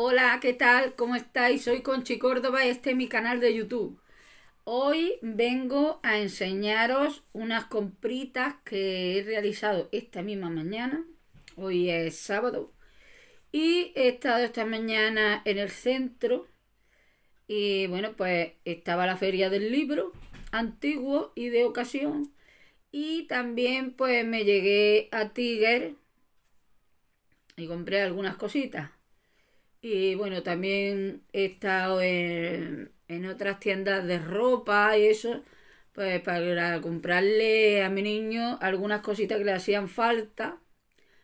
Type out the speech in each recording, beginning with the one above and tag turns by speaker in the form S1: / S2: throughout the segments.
S1: Hola, ¿qué tal? ¿Cómo estáis? Soy Conchi Córdoba y este es mi canal de YouTube. Hoy vengo a enseñaros unas compritas que he realizado esta misma mañana. Hoy es sábado. Y he estado esta mañana en el centro. Y bueno, pues estaba la feria del libro antiguo y de ocasión. Y también pues me llegué a Tiger y compré algunas cositas. Y bueno, también he estado en, otras tiendas de ropa y eso, pues para comprarle a mi niño algunas cositas que le hacían falta,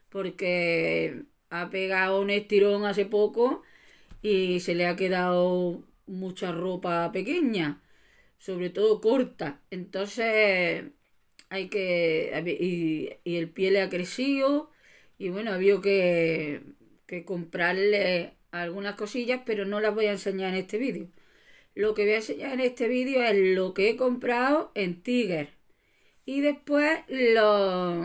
S1: porque ha pegado un estirón hace poco y se le ha quedado mucha ropa pequeña, sobre todo corta. Entonces hay que... Y, el pie le ha crecido y bueno, había que, que comprarle algunas cosillas, pero no las voy a enseñar en este vídeo. Lo que voy a enseñar en este vídeo es lo que he comprado en Tiger. Y después los,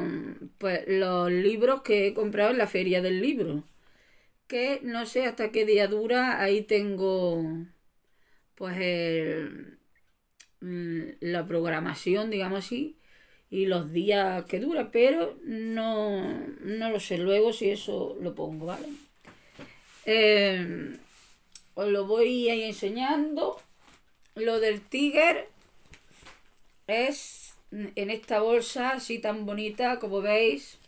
S1: pues, los libros que he comprado en la feria del libro. Que no sé hasta qué día dura. Ahí tengo pues el, mm, la programación, digamos así, y los días que dura, pero no, no lo sé luego si eso lo pongo, ¿vale? Em, os lo voy a ir enseñando. Lo del Tiger es en esta bolsa así tan bonita como veis.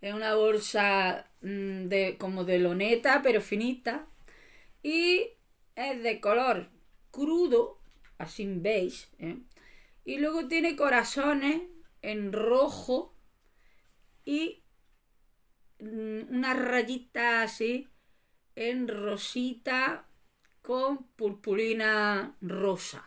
S1: Es una bolsa mm, de, como de loneta, pero finita. Y es de color crudo, así veis ¿eh? Y luego tiene corazones en rojo y Mm, una rayita así en rosita con purpurina rosa.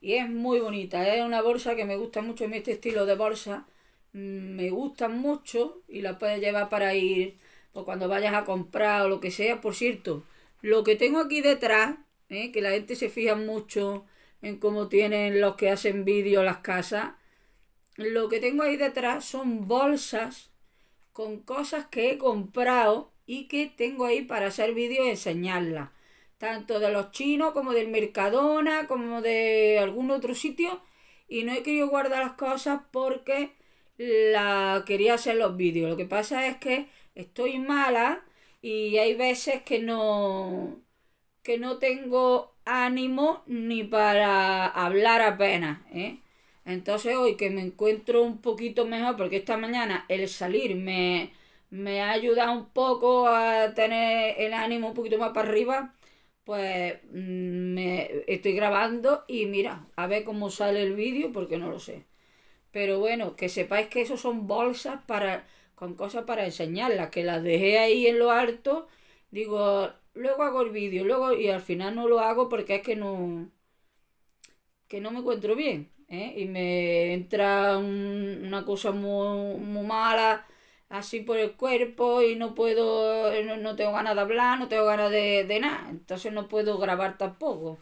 S1: Y es muy bonita, ¿eh? es una bolsa que me gusta mucho, en este estilo de bolsa mm, me gusta mucho y la puedes llevar para ir pues cuando vayas a comprar o lo que sea. Por cierto, lo que tengo aquí detrás, ¿eh? que la gente se fija mucho en cómo tienen los que hacen vídeo las casas, lo que tengo ahí detrás son bolsas con cosas que he comprado y que tengo ahí para hacer vídeos y enseñarlas. Tanto de los chinos como del Mercadona, como de algún otro sitio. Y no he querido guardar las cosas porque la quería hacer los vídeos. Lo que pasa es que estoy mala y hay veces que no que no tengo ánimo ni para hablar apenas, ¿eh? Entonces hoy que me encuentro un poquito mejor, porque esta mañana el salir me, me ha ayudado un poco a tener el ánimo un poquito más para arriba, pues mm, me estoy grabando y mira, a ver cómo sale el vídeo, porque no lo sé. Pero bueno, que sepáis que eso son bolsas para con cosas para enseñarlas, que las dejé ahí en lo alto, digo, luego hago el vídeo, luego y al final no lo hago porque es que no que no me encuentro bien. ¿eh? y me entra una cosa muy, mala así por el cuerpo y no puedo, eh, no, tengo ganas de hablar, no tengo ganas de, de, nada, entonces no puedo grabar tampoco.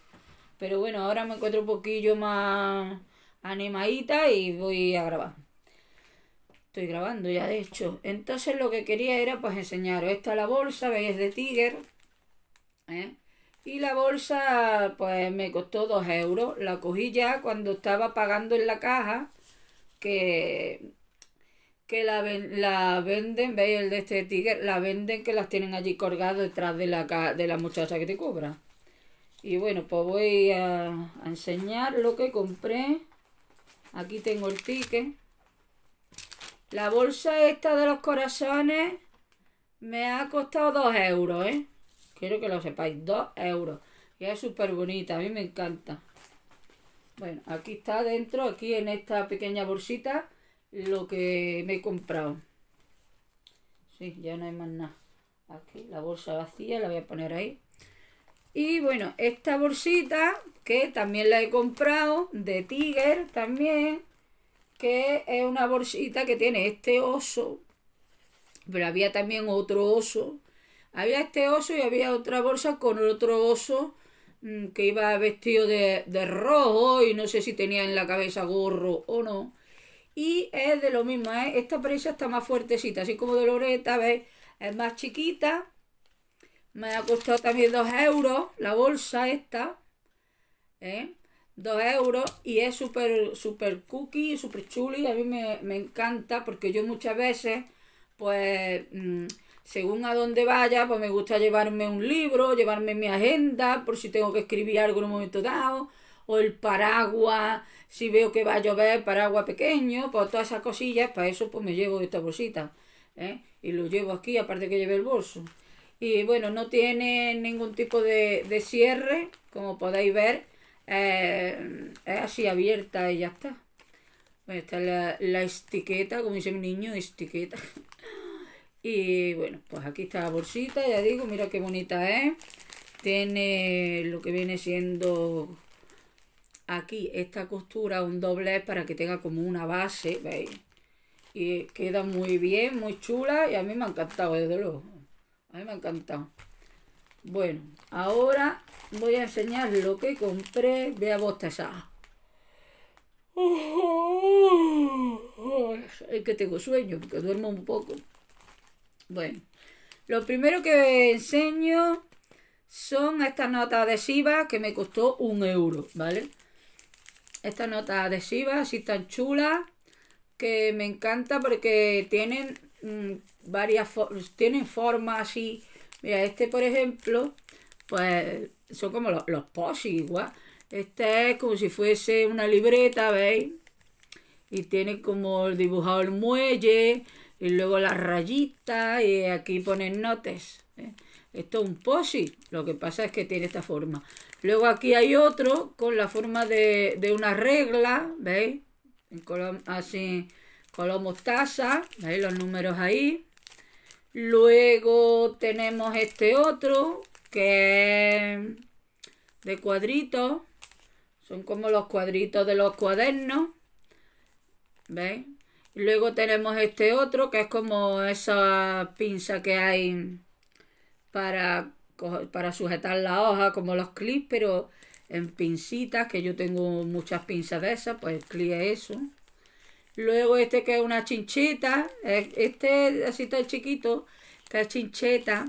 S1: Pero bueno, ahora me encuentro un poquillo más animadita y voy a grabar. Estoy grabando ya, de hecho. Entonces lo que quería era pues enseñaros. Esta la bolsa, veis, de Tiger. ¿eh? Y la bolsa, pues me costó 2 euros. La cogí ya cuando estaba pagando en la caja, que, que la, la venden, veis el de este tigre, la venden que las tienen allí colgadas detrás de la, de la muchacha que te cobra. Y bueno, pues voy a, a enseñar lo que compré. Aquí tengo el ticket. La bolsa esta de los corazones me ha costado 2 euros, ¿eh? Quiero que lo sepáis. 2 euros. Y es súper bonita. A mí me encanta. Bueno, aquí está dentro, aquí en esta pequeña bolsita, lo que me he comprado. Sí, ya no hay más nada. Aquí la bolsa vacía, la voy a poner ahí. Y bueno, esta bolsita que también la he comprado de Tiger también, que es una bolsita que tiene este oso, pero había también otro oso había este oso y había otra bolsa con otro oso mm, que iba vestido de, rojo y no sé si tenía en la cabeza gorro o no. Y es de lo mismo, ¿eh? esta presa está más fuertecita, así como de Loreta, ¿ves? Es más chiquita. Me ha costado también 2 euros la bolsa esta. ¿eh? 2 euros y es súper super cookie, súper chuli. A mí me, encanta porque yo muchas veces, pues, mm, según a dónde vaya, pues me gusta llevarme un libro, llevarme mi agenda, por si tengo que escribir algo en un momento dado, o el paraguas, si veo que va a llover, paraguas pequeño, pues todas esas cosillas, para eso pues me llevo esta bolsita, ¿eh? y lo llevo aquí, aparte que lleve el bolso. Y bueno, no tiene ningún tipo de, de cierre, como podéis ver, eh, es así abierta y ya está. Bueno, está la, la estiqueta, como dice mi niño, estiqueta. Y bueno, pues aquí está la bolsita, ya digo, mira qué bonita es. Tiene lo que viene siendo aquí esta costura, un doblez para que tenga como una base, ¿veis? Y queda muy bien, muy chula y a mí me ha encantado, desde luego. A mí me ha encantado. Bueno, ahora voy a enseñar lo que compré. de a Es que tengo sueño, porque duermo un poco. Bueno, lo primero que enseño son estas notas adhesivas que me costó un euro, ¿vale? Estas notas adhesivas así tan chulas que me encanta porque tienen mm, varias varias tienen formas así. Mira, este por ejemplo, pues son como los, los posis igual. Este es como si fuese una libreta, ¿veis? Y tiene como dibujado el muelle, y luego las rayitas y aquí ponen notes. ¿eh? Esto es un posi, lo que pasa es que tiene esta forma. Luego aquí hay otro con la forma de, una regla, ¿veis? En así, color mostaza, ¿veis los números ahí? Luego tenemos este otro que es de cuadritos, son como los cuadritos de los cuadernos, ¿veis? Luego tenemos este otro que es como esa pinza que hay para, para sujetar la hoja, como los clips, pero en pincitas, que yo tengo muchas pinzas de esas, pues el es eso. Luego este que es una chincheta, este así está chiquito, que es chincheta,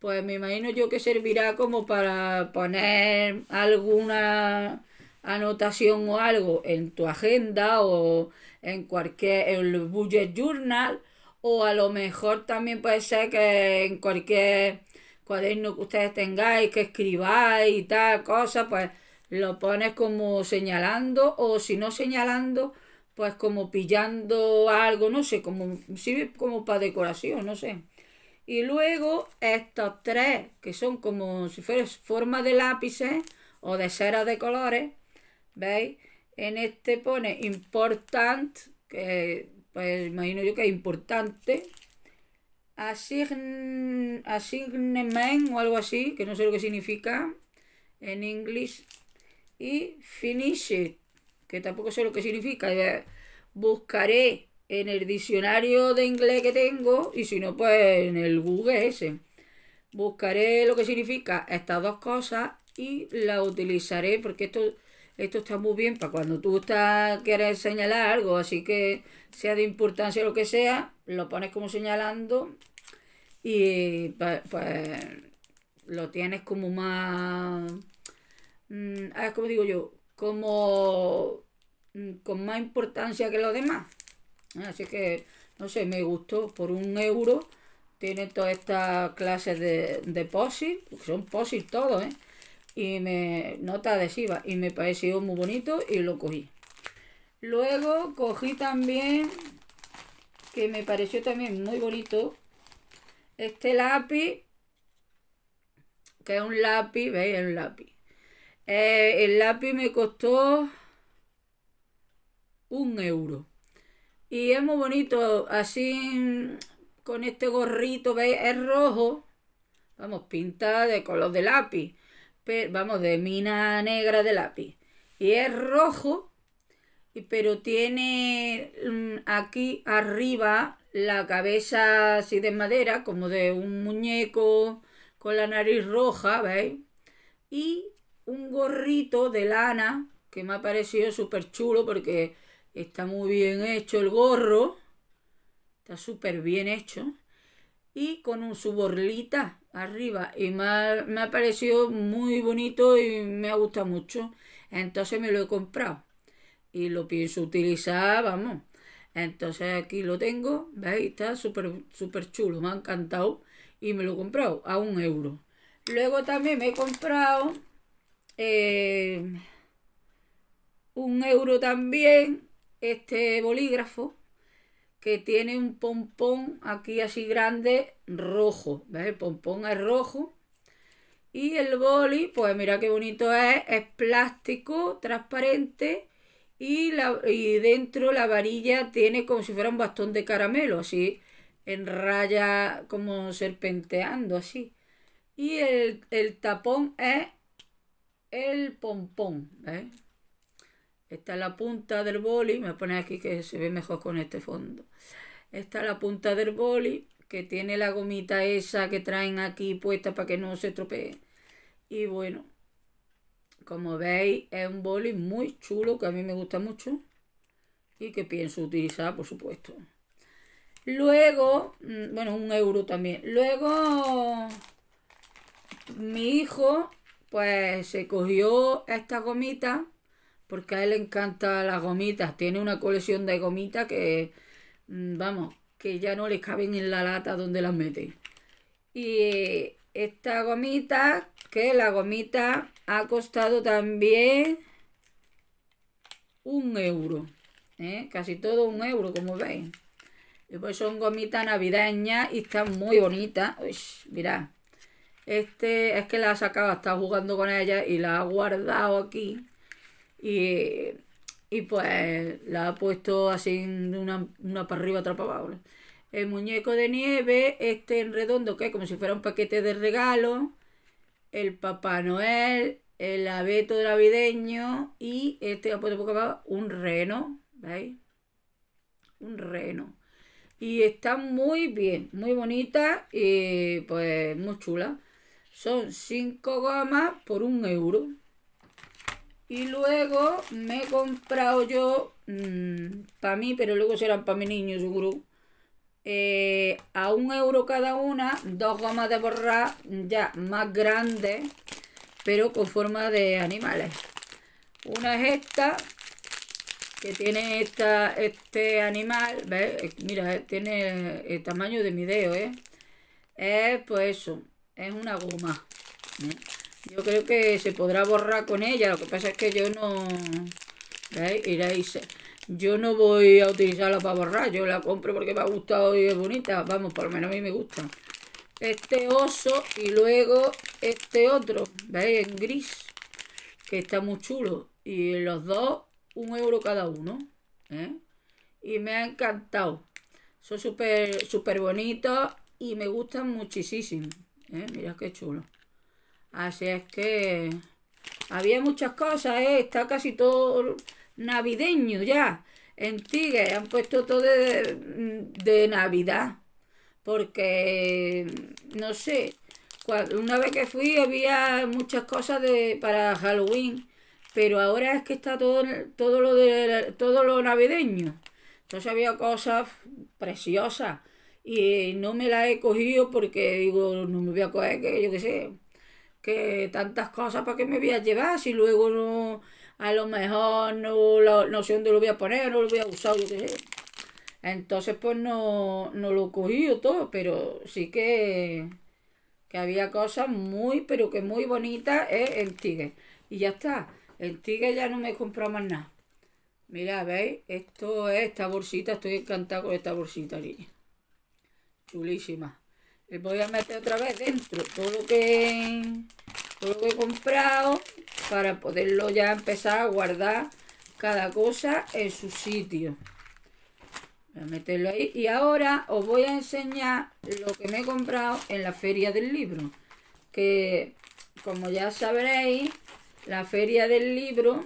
S1: pues me imagino yo que servirá como para poner alguna anotación o algo en tu agenda o en cualquier el budget journal o a lo mejor también puede ser que en cualquier cuaderno que ustedes tengáis que escribáis y tal cosa pues lo pones como señalando o si no señalando pues como pillando algo no sé como sirve como para decoración no sé y luego estos tres que son como si fuera forma de lápices o de cera de colores ¿Veis? En este pone important, que pues imagino yo que es importante. Assign, o algo así, que no sé lo que significa en inglés. Y finish it, que tampoco sé lo que significa. Buscaré en el diccionario de inglés que tengo y si no, pues en el Google ese. Buscaré lo que significa estas dos cosas y las utilizaré porque esto esto está muy bien para cuando tú estás, quieres señalar algo, así que sea de importancia lo que sea, lo pones como señalando y pues lo tienes como más... es mm, ah, como digo yo, como mm, con más importancia que lo demás. Así que, no sé, me gustó por un euro. Tiene todas estas clases de, de porque son posis todo ¿eh? y me nota adhesiva y me pareció muy bonito y lo cogí luego cogí también que me pareció también muy bonito este lápiz que es un lápiz veis es lápiz eh, el lápiz me costó un euro y es muy bonito así con este gorrito veis es rojo vamos pinta de color de lápiz vamos, de mina negra de lápiz. Y es rojo, pero tiene mm, aquí arriba la cabeza así de madera, como de un muñeco con la nariz roja, ¿veis? Y un gorrito de lana que me ha parecido súper chulo porque está muy bien hecho el gorro. Está súper bien hecho. Y con un, su borlita arriba y me ha, me parecido muy bonito y me ha gustado mucho. Entonces me lo he comprado y lo pienso utilizar, vamos. Entonces aquí lo tengo, veis, está súper super chulo, me ha encantado y me lo he comprado a un euro. Luego también me he comprado eh, un euro también este bolígrafo que tiene un pompón aquí así grande rojo. ¿Ves? El pompón es rojo. Y el boli, pues mira qué bonito es, es plástico, transparente y, la, y dentro la varilla tiene como si fuera un bastón de caramelo, así en raya como serpenteando, así. Y el, el tapón es el pompón, ¿ves? está la punta del boli, me pone aquí que se ve mejor con este fondo. está la punta del boli, que tiene la gomita esa que traen aquí puesta para que no se tropee Y bueno, como veis, es un boli muy chulo que a mí me gusta mucho y que pienso utilizar, por supuesto. Luego, mm, bueno, un euro también. Luego, mi hijo, pues se cogió esta gomita porque a él le encantan las gomitas. Tiene una colección de gomitas que, mm, vamos, que ya no le caben en la lata donde las meten. Y eh, esta gomita, que la gomita ha costado también un euro. ¿eh? Casi todo un euro, como veis. Y pues son gomitas navideñas y están muy bonitas. Uy, mirad. Este es que la ha sacado, está jugando con ella y la ha guardado aquí. Y, pues la ha puesto así una, una para arriba, otra para El muñeco de nieve, este en redondo, que es como si fuera un paquete de regalo. El Papá Noel, el abeto navideño y este ha puesto un reno, ¿veis? Un reno. Y está muy bien, muy bonita y pues muy chula. Son 5 gomas por un euro. Y luego me he comprado yo, mm, para mí, pero luego serán para mi niño seguro, eh, a un euro cada una, dos gomas de borrar ya más grandes, pero con forma de animales. Una es esta, que tiene esta, este animal, ¿ves? Mira, eh, tiene el tamaño de mi dedo, ¿eh? Es pues eso, es una goma. ¿eh? Yo creo que se podrá borrar con ella. Lo que pasa es que yo no... ¿Veis? Iréis... Yo no voy a utilizarla para borrar. Yo la compro porque me ha gustado y es bonita. Vamos, por lo menos a mí me gusta. Este oso y luego este otro. ¿Veis? En gris. Que está muy chulo. Y los dos, un euro cada uno. ¿eh? Y me ha encantado. Son súper súper bonitos y me gustan muchísimo. ¿eh? Mirad qué chulo. Así es que había muchas cosas, ¿eh? está casi todo navideño ya. En Tigre han puesto todo de, de Navidad, porque, no sé, una vez que fui había muchas cosas para Halloween, pero ahora es que está todo, todo, lo, de, todo lo navideño. Entonces había cosas preciosas y no me las he cogido porque digo, no me voy a coger, que yo qué sé, que tantas cosas para que me voy a llevar si luego no a lo mejor no, no sé dónde lo voy a poner, no lo voy a usar, Entonces pues no, no lo he cogido todo, pero sí que, que había cosas muy, pero que muy bonitas eh, en tigre Y ya está, en tigre ya no me he comprado más nada. Mira, ¿veis? Esto es esta bolsita, estoy encantada con esta bolsita, Chulísima. Le voy a meter otra vez dentro todo lo que, todo lo que he comprado para poderlo ya empezar a guardar cada cosa en su sitio. Voy a meterlo ahí. Y ahora os voy a enseñar lo que me he comprado en la feria del libro. Que como ya sabréis, la feria del libro,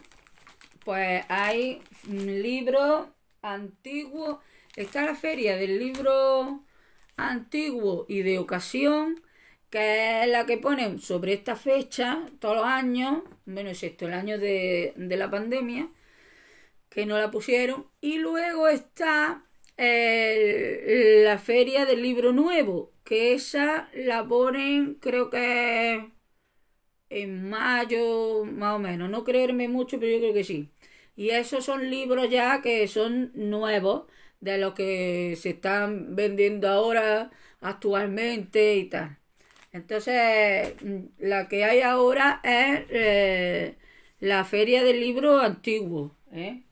S1: pues hay libros antiguos. Está la feria del libro antiguo y de ocasión, que es la que ponen sobre esta fecha todos los años, bueno, esto, el año de, la pandemia, que no la pusieron. Y luego está la feria del libro nuevo, que esa la ponen creo que en mayo, más o menos. No creerme mucho, pero yo creo que sí. Y esos son libros ya que son nuevos de lo que se están vendiendo ahora actualmente y tal. Entonces, mm, la que hay ahora es eh, la Feria del Libro Antiguo, ¿eh?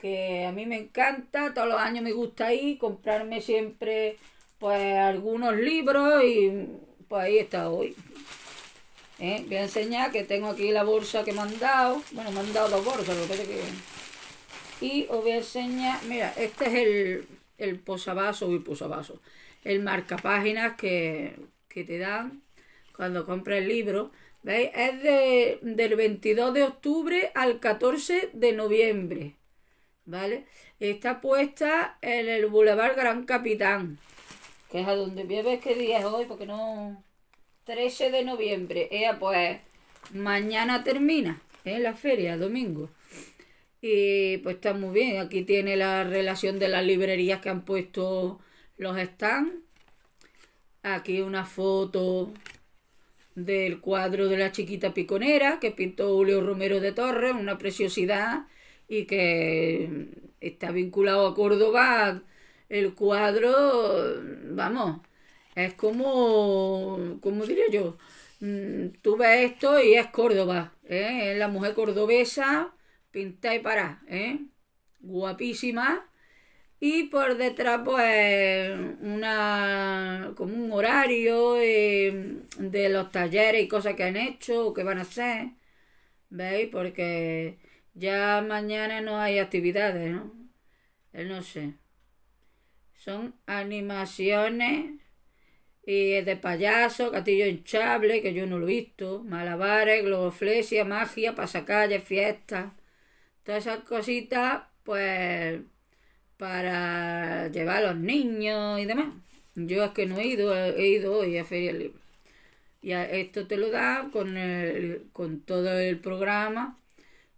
S1: que a mí me encanta, todos los años me gusta ir, comprarme siempre pues algunos libros y mm, pues ahí está hoy. ¿Eh? Voy a enseñar que tengo aquí la bolsa que me han dado, bueno, me han dado dos bolsas, lo que es que... Y os voy a enseñar, mira, este es el, el posavasos, y posavasos, el marcapáginas que, que te dan cuando compras el libro. ¿Veis? Es de, del 22 de octubre al 14 de noviembre. ¿Vale? Está puesta en el Boulevard Gran Capitán. Que es a donde vive día es hoy, porque no... 13 de noviembre. Ella pues mañana termina. en ¿eh? La feria, domingo. Y pues está muy bien. Aquí tiene la relación de las librerías que han puesto los stands. Aquí una foto del cuadro de la chiquita piconera que pintó Julio Romero de Torres, una preciosidad y que está vinculado a Córdoba. El cuadro, vamos, es como, ¿cómo diría yo? Mm, tú ves esto y es Córdoba, ¿eh? la mujer cordobesa pinta y pará, ¿eh? Guapísima. Y por detrás, pues, una, como un horario eh, de los talleres y cosas que han hecho o que van a hacer. ¿Veis? Porque ya mañana no hay actividades, ¿no? No sé. Son animaciones y de payaso, gatillo hinchable, que yo no lo he visto, malabares, globoflesia, magia, pasacalle, fiestas, Todas esas cositas, pues, para llevar a los niños y demás. Yo es que no he ido, he ido hoy a Feria Libro Y esto te lo da con, todo el programa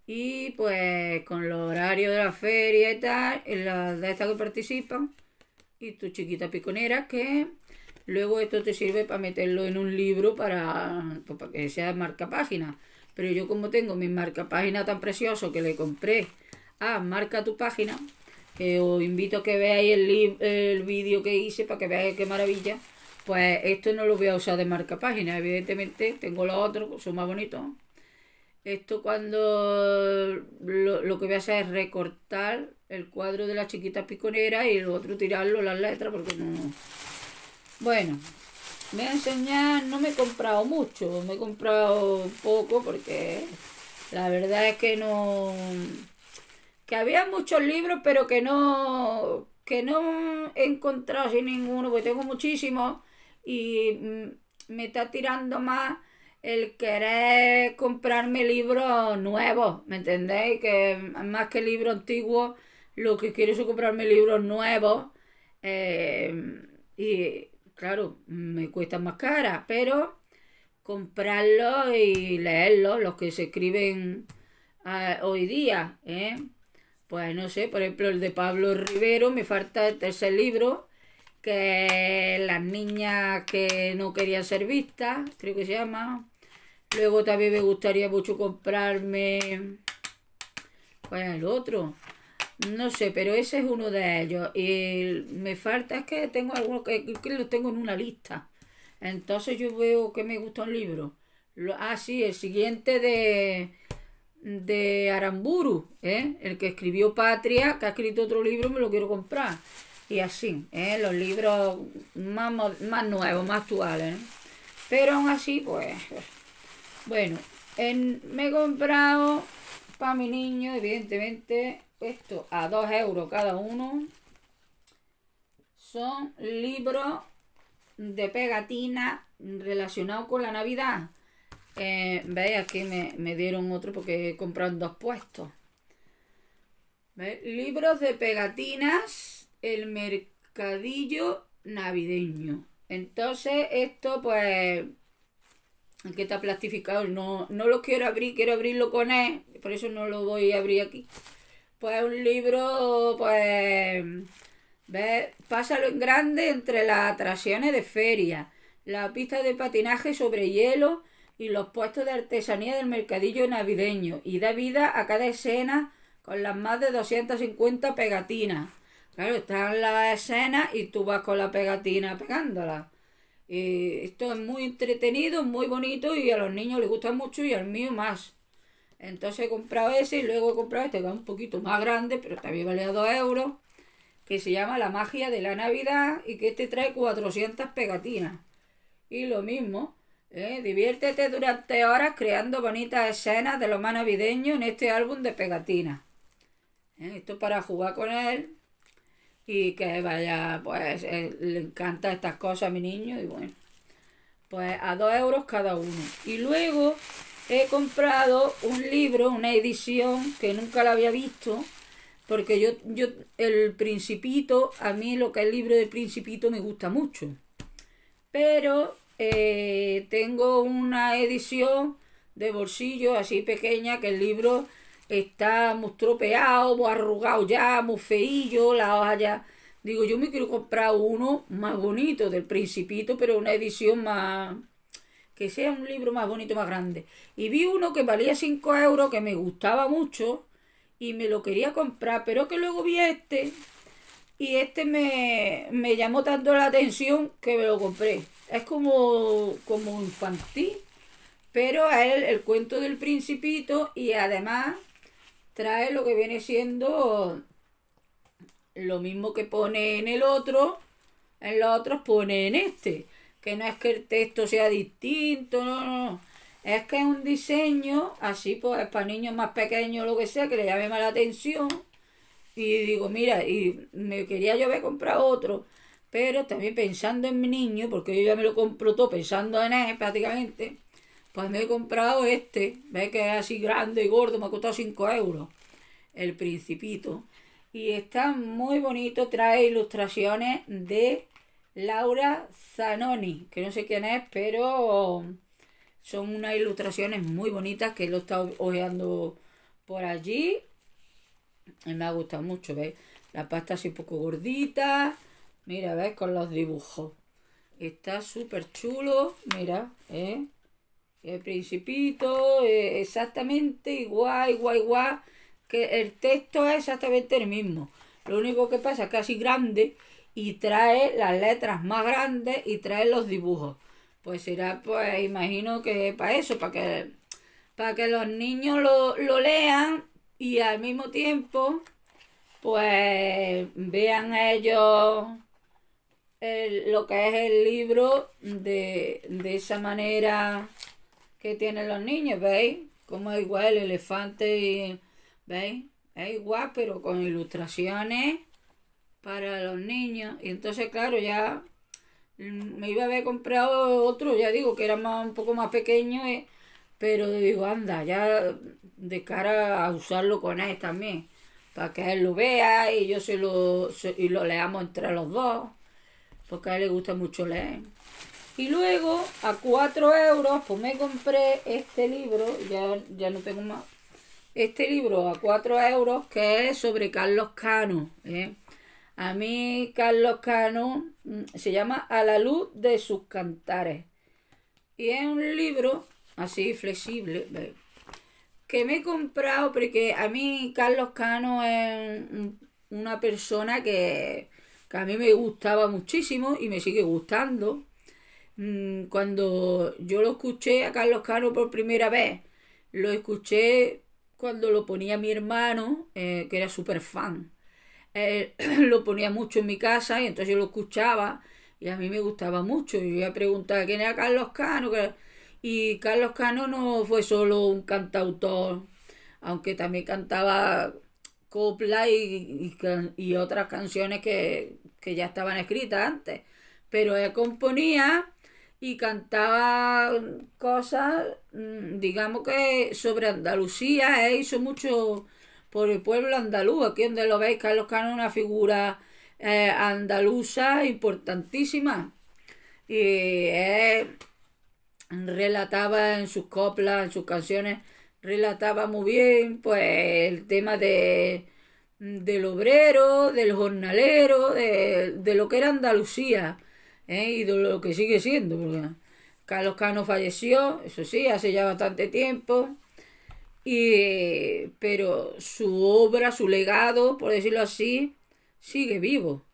S1: y pues con los horarios de la feria y tal, en las de estas que participan y tu chiquita piconera que luego esto te sirve para meterlo en un libro para, pues, para que sea marca página. Pero yo como tengo mi marca página tan precioso que le compré a Marca tu página, que os invito a que veáis el, el vídeo que hice para que veáis qué maravilla, pues esto no lo voy a usar de marca página. Evidentemente tengo los otros, son más bonitos. Esto cuando lo, lo, que voy a hacer es recortar el cuadro de la chiquita piconera y el otro tirarlo las letras porque no... Bueno, me a enseñar, no me he comprado mucho, me he comprado poco porque la verdad es que no... Que había muchos libros, pero que no... Que no he encontrado sin ninguno, porque tengo muchísimos y mm, me está tirando más el querer comprarme libros nuevos, ¿me entendéis? Que más que libros antiguos, lo que quiero es comprarme libros nuevos. Eh, y claro, me cuesta más cara, pero comprarlo y leerlos, los que se escriben ah, hoy día, ¿eh? Pues no sé, por ejemplo, el de Pablo Rivero, me falta el tercer libro, que las niñas que no querían ser vistas, creo que se llama. Luego también me gustaría mucho comprarme. ¿Cuál el otro? No sé, pero ese es uno de ellos. Y me falta es que tengo algo que, los tengo en una lista. Entonces yo veo que me gusta un libro. ah, sí, el siguiente de, de Aramburu, ¿eh? el que escribió Patria, que ha escrito otro libro, me lo quiero comprar. Y así, ¿eh? los libros más, más nuevos, más actuales. ¿eh? Pero aún así, pues, pues bueno, me he comprado para mi niño, evidentemente, esto a 2 euros cada uno. Son libros de pegatina relacionados con la Navidad. Eh, Veis, aquí me, dieron otro porque he comprado dos puestos. Libros de pegatinas, el mercadillo navideño. Entonces, esto pues aquí está plastificado, no, no lo quiero abrir, quiero abrirlo con él, por eso no lo voy a abrir aquí pues un libro, pues, ¿ves? pásalo en grande entre las atracciones de feria, la pista de patinaje sobre hielo y los puestos de artesanía del mercadillo navideño y da vida a cada escena con las más de 250 pegatinas. Claro, están la escena y tú vas con la pegatina pegándola. Y esto es muy entretenido, muy bonito y a los niños les gusta mucho y al mío más. Entonces he comprado ese y luego he comprado este, que es un poquito más grande, pero también vale a 2 euros, que se llama La magia de la Navidad y que este trae 400 pegatinas. Y lo mismo, ¿eh? diviértete durante horas creando bonitas escenas de lo más navideño en este álbum de pegatinas. ¿Eh? Esto para jugar con él y que vaya, pues eh, le encanta estas cosas a mi niño y bueno, pues a 2 euros cada uno. Y luego he comprado un libro, una edición que nunca la había visto, porque yo, yo, el Principito, a mí lo que es el libro del Principito me gusta mucho. Pero eh, tengo una edición de bolsillo así pequeña que el libro está muy tropeado, muy arrugado ya, muy feillo, la hoja ya. Digo, yo me quiero comprar uno más bonito del Principito, pero una edición más que sea un libro más bonito, más grande. Y vi uno que valía 5 euros, que me gustaba mucho, y me lo quería comprar, pero que luego vi este, y este me, llamó tanto la atención que me lo compré. Es como, como infantil, pero es el cuento del principito y además trae lo que viene siendo lo mismo que pone en el otro, en los otros pone en este que no es que el texto sea distinto, no, no. no, Es que es un diseño, así pues, para niños más pequeños, o lo que sea, que le llame más la atención. Y digo, mira, y me quería yo haber comprado otro. Pero también pensando en mi niño, porque yo ya me lo compro todo pensando en él prácticamente, pues me he comprado este. Ve que es así grande y gordo, me ha costado 5 euros. El Principito. Y está muy bonito, trae ilustraciones de Laura Zanoni, que no sé quién es, pero son unas ilustraciones muy bonitas que lo he estado ojeando por allí. me ha gustado mucho, ¿ves? La pasta así un poco gordita. Mira, ¿ves? Con los dibujos. Está súper chulo. Mira, ¿eh? El principito, eh, exactamente igual, igual, igual. Que el texto es exactamente el mismo. Lo único que pasa es que así grande y trae las letras más grandes y trae los dibujos. Pues será, pues imagino que para eso, para que, para que los niños lo, lean y al mismo tiempo, pues vean ellos lo que es el libro de, de esa manera que tienen los niños, ¿veis? Como es igual el elefante, ¿veis? Es igual, pero con ilustraciones para los niños. Y entonces, claro, ya mm, me iba a haber comprado otro, ya digo, que era más, un poco más pequeño, eh, pero digo, anda, ya de cara a usarlo con él también, para que él lo vea y yo se lo, y lo leamos entre los dos, porque a él le gusta mucho leer. Y luego, a 4 euros, pues me compré este libro, ya, ya no tengo más, este libro a 4 euros, que es sobre Carlos Cano, ¿eh? A mí Carlos Cano mm, se llama A la luz de sus cantares. Y es un libro así flexible que me he comprado porque a mí Carlos Cano es una persona que, a mí me gustaba muchísimo y me sigue gustando. Mm, cuando yo lo escuché a Carlos Cano por primera vez, lo escuché cuando lo ponía mi hermano, eh, que era súper fan él lo ponía mucho en mi casa y entonces yo lo escuchaba y a mí me gustaba mucho. Y yo iba a preguntar quién era Carlos Cano. Y Carlos Cano no fue solo un cantautor, aunque también cantaba copla y, otras canciones que, ya estaban escritas antes. Pero él componía y cantaba cosas, mm, digamos que sobre Andalucía, e hizo mucho, por el pueblo andaluz. Aquí donde lo veis, Carlos Cano es una figura eh, andaluza importantísima. Y eh, relataba en sus coplas, en sus canciones, relataba muy bien pues el tema de del obrero, del jornalero, de, lo que era Andalucía eh, y de lo que sigue siendo. Carlos Cano falleció, eso sí, hace ya bastante tiempo. Y, eh, pero su obra, su legado, por decirlo así, sigue vivo.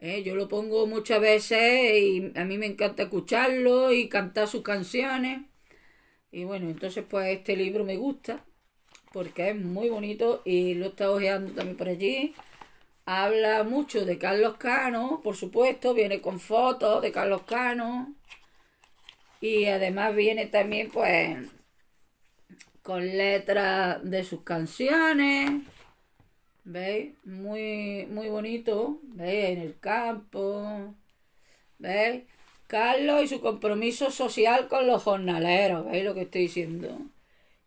S1: ¿eh? Yo lo pongo muchas veces y a mí me encanta escucharlo y cantar sus canciones. Y bueno, entonces pues este libro me gusta porque es muy bonito y lo está ojeando también por allí. Habla mucho de Carlos Cano, por supuesto, viene con fotos de Carlos Cano. Y además viene también pues con letras de sus canciones. ¿Veis? Muy, muy bonito. ¿Veis? En el campo. ¿Veis? Carlos y su compromiso social con los jornaleros. ¿Veis lo que estoy diciendo?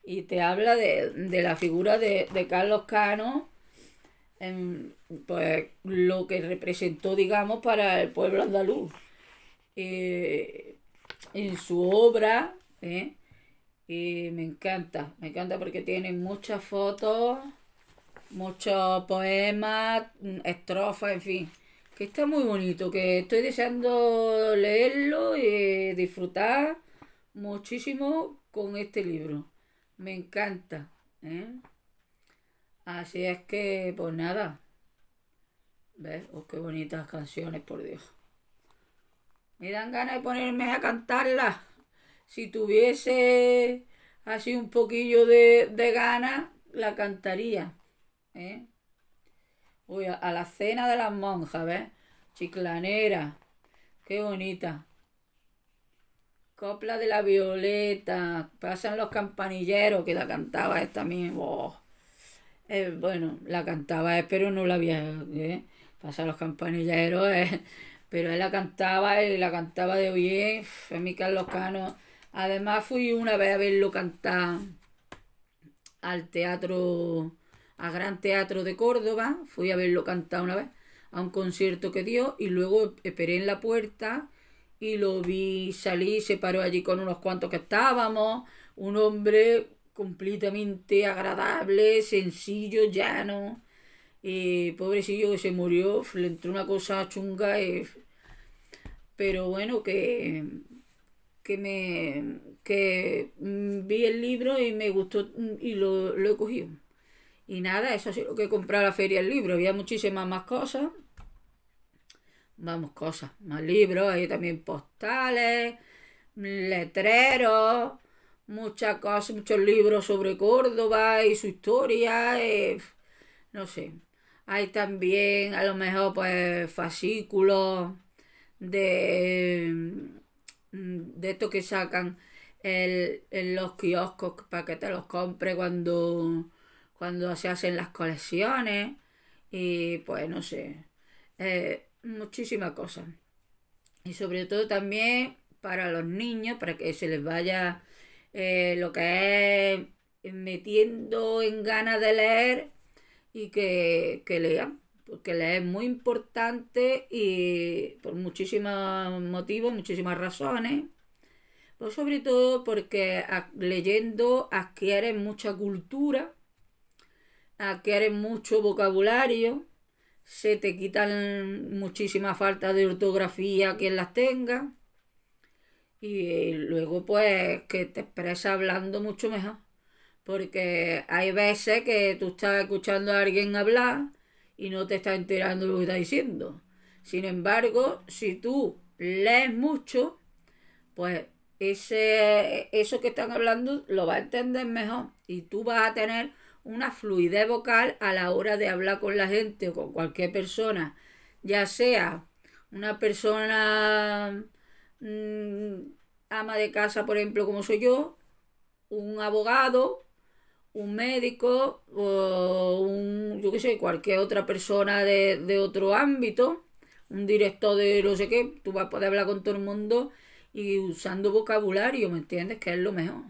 S1: Y te habla de, de la figura de, Carlos Cano. pues lo que representó, digamos, para el pueblo andaluz. Eh, en su obra, ¿eh? Y me encanta, me encanta porque tiene muchas fotos, muchos poemas, mm, estrofas, en fin. Que está muy bonito, que estoy deseando leerlo y disfrutar muchísimo con este libro. Me encanta. ¿eh? Así es que, pues nada. ¿Ves? Oh, qué bonitas canciones, por Dios. Me dan ganas de ponerme a cantarlas si tuviese así un poquillo de, de ganas, la cantaría. ¿eh? Uy, a, la cena de las monjas, ¿ves? Chiclanera, qué bonita. Copla de la Violeta, pasan los campanilleros, que la cantaba esta misma. Oh. Eh, bueno, la cantaba, pero no la había. ¿eh? Pasan los campanilleros, eh. pero él la cantaba, él la cantaba de bien. Fue Carlos Cano Además fui una vez a verlo cantar al teatro, al Gran Teatro de Córdoba, fui a verlo cantar una vez a un concierto que dio y luego esperé en la puerta y lo vi salir, se paró allí con unos cuantos que estábamos, un hombre completamente agradable, sencillo, llano, pobrecillo que se murió, le entró una cosa chunga, eh, pero bueno que que me que mm, vi el libro y me gustó mm, y lo, lo he cogido. Y nada, eso sí lo que he comprado a la feria el libro. Había muchísimas más cosas. Vamos, cosas, más libros, hay también postales, letreros, muchas cosas, muchos libros sobre Córdoba y su historia, eh, no sé. Hay también, a lo mejor, pues, fascículos de Mm, de esto que sacan el, en los kioscos para que te los compre cuando, cuando se hacen las colecciones y pues no sé, eh, muchísimas cosas. Y sobre todo también para los niños, para que se les vaya eh, lo que es metiendo en ganas de leer y que, que lean porque le es muy importante y por muchísimos motivos, muchísimas razones, pero sobre todo porque leyendo adquieres mucha cultura, adquieres mucho vocabulario, se te quitan muchísimas faltas de ortografía quien las tenga y eh, luego pues que te expresa hablando mucho mejor porque hay veces que tú estás escuchando a alguien hablar y no te está enterando lo que está diciendo. Sin embargo, si tú lees mucho, pues ese, eso que están hablando lo va a entender mejor y tú vas a tener una fluidez vocal a la hora de hablar con la gente o con cualquier persona, ya sea una persona mm, ama de casa, por ejemplo, como soy yo, un abogado, un médico o un, yo qué sé, cualquier otra persona de, de otro ámbito, un director de no sé qué, tú vas a poder hablar con todo el mundo y usando vocabulario, ¿me entiendes? Que es lo mejor.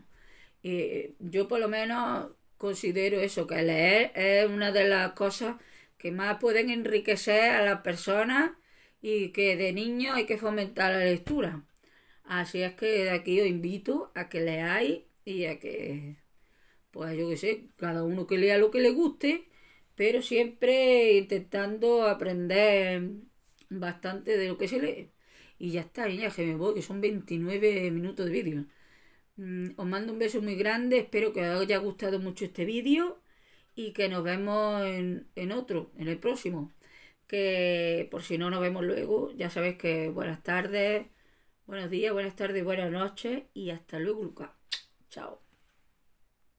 S1: yo por lo menos considero eso, que leer es una de las cosas que más pueden enriquecer a las personas y que de niño hay que fomentar la lectura. Así es que de aquí os invito a que leáis y a que pues yo qué sé, cada uno que lea lo que le guste, pero siempre intentando aprender bastante de lo que se lee. Y ya está, ya que me voy, que son 29 minutos de vídeo. Mm, os mando un beso muy grande, espero que os haya gustado mucho este vídeo y que nos vemos en, en otro, en el próximo. Que por si no nos vemos luego, ya sabéis que buenas tardes, buenos días, buenas tardes, buenas noches y hasta luego, Lucas. Chao.